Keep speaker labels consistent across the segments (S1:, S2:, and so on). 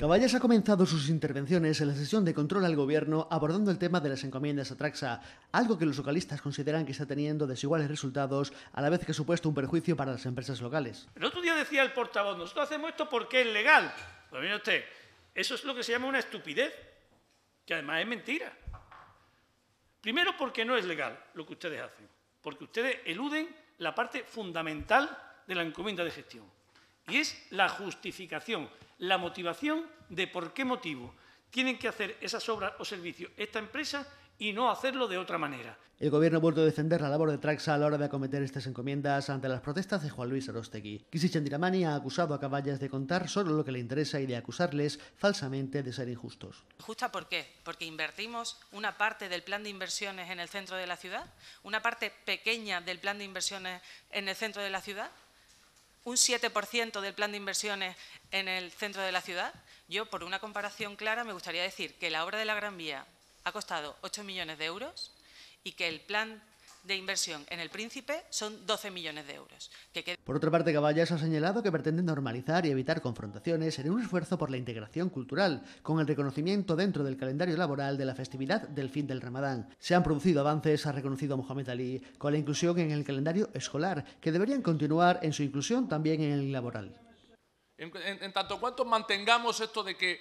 S1: Caballas ha comenzado sus intervenciones en la sesión de control al gobierno abordando el tema de las encomiendas a Traxa, algo que los localistas consideran que está teniendo desiguales resultados a la vez que ha supuesto un perjuicio para las empresas locales.
S2: El otro día decía el portavoz, nosotros hacemos esto porque es legal. Pues mire usted, eso es lo que se llama una estupidez, que además es mentira. Primero porque no es legal lo que ustedes hacen, porque ustedes eluden la parte fundamental de la encomienda de gestión. Y es la justificación, la motivación de por qué motivo tienen que hacer esas obras o servicios esta empresa y no hacerlo de otra manera.
S1: El gobierno ha vuelto a defender la labor de Traxa a la hora de acometer estas encomiendas ante las protestas de Juan Luis Arostegui. Kisi ha acusado a Caballas de contar solo lo que le interesa y de acusarles falsamente de ser injustos.
S3: ¿Justa por qué? Porque invertimos una parte del plan de inversiones en el centro de la ciudad, una parte pequeña del plan de inversiones en el centro de la ciudad, un 7% del plan de inversiones en el centro de la ciudad, yo, por una comparación clara, me gustaría decir que la obra de la Gran Vía ha costado 8 millones de euros y que el plan de inversión en el Príncipe son 12 millones de euros.
S1: Por otra parte, Caballas ha señalado que pretende normalizar y evitar confrontaciones en un esfuerzo por la integración cultural, con el reconocimiento dentro del calendario laboral de la festividad del fin del Ramadán. Se han producido avances, ha reconocido Mohamed Ali, con la inclusión en el calendario escolar, que deberían continuar en su inclusión también en el laboral.
S4: En, tanto cuanto mantengamos esto de que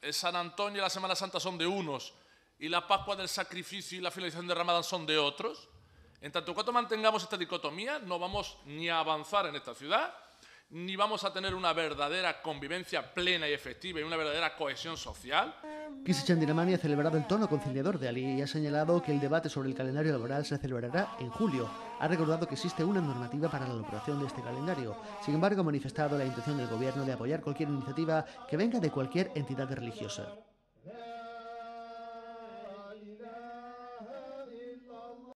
S4: eh, San Antonio y la Semana Santa son de unos y la Pascua del Sacrificio y la finalización de Ramadán son de otros, en tanto cuanto mantengamos esta dicotomía, no vamos ni a avanzar en esta ciudad, ni vamos a tener una verdadera convivencia plena y efectiva y una verdadera cohesión social.
S1: Kissinger ha celebrado el tono conciliador de Ali y ha señalado que el debate sobre el calendario laboral se celebrará en julio. Ha recordado que existe una normativa para la elaboración de este calendario. Sin embargo, ha manifestado la intención del gobierno de apoyar cualquier iniciativa que venga de cualquier entidad religiosa.